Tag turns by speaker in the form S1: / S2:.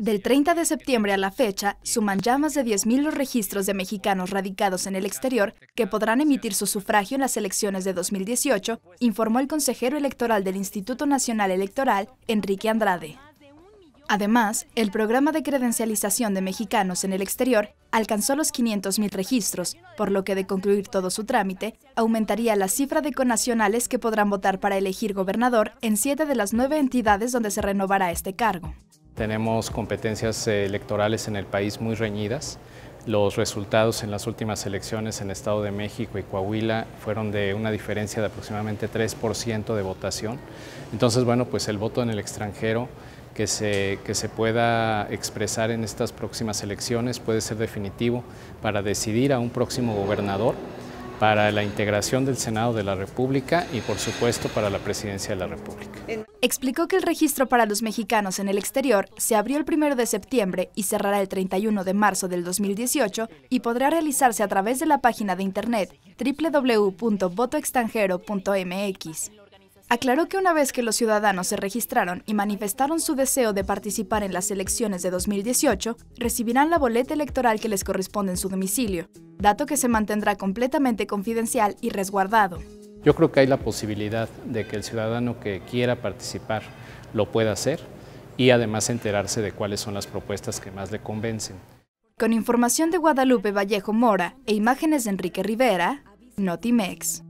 S1: Del 30 de septiembre a la fecha, suman ya más de 10.000 los registros de mexicanos radicados en el exterior que podrán emitir su sufragio en las elecciones de 2018, informó el consejero electoral del Instituto Nacional Electoral, Enrique Andrade. Además, el programa de credencialización de mexicanos en el exterior alcanzó los 500.000 registros, por lo que de concluir todo su trámite, aumentaría la cifra de conacionales que podrán votar para elegir gobernador en siete de las nueve entidades donde se renovará este cargo.
S2: Tenemos competencias eh, electorales en el país muy reñidas. Los resultados en las últimas elecciones en Estado de México y Coahuila fueron de una diferencia de aproximadamente 3% de votación. Entonces, bueno, pues el voto en el extranjero que se, que se pueda expresar en estas próximas elecciones puede ser definitivo para decidir a un próximo gobernador para la integración del Senado de la República y por supuesto para la Presidencia de la República.
S1: Explicó que el registro para los mexicanos en el exterior se abrió el 1 de septiembre y cerrará el 31 de marzo del 2018 y podrá realizarse a través de la página de internet www.votoextranjero.mx. Aclaró que una vez que los ciudadanos se registraron y manifestaron su deseo de participar en las elecciones de 2018, recibirán la boleta electoral que les corresponde en su domicilio, dato que se mantendrá completamente confidencial y resguardado.
S2: Yo creo que hay la posibilidad de que el ciudadano que quiera participar lo pueda hacer y además enterarse de cuáles son las propuestas que más le convencen.
S1: Con información de Guadalupe Vallejo Mora e imágenes de Enrique Rivera, Notimex.